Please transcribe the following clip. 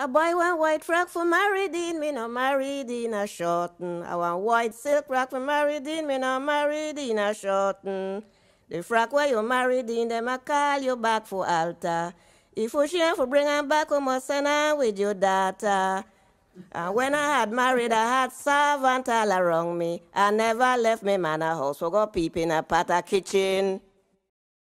I buy one white frock for Maridine, me no Maridine a shorten. I want white silk frock for Maridine, me no Maridine a shorten. The frock where you married in, them I call you back for altar. If you share for bring them back, you must send her with your daughter. And when I had married, I had servant all around me. I never left me man a house, for go peep in a part of kitchen.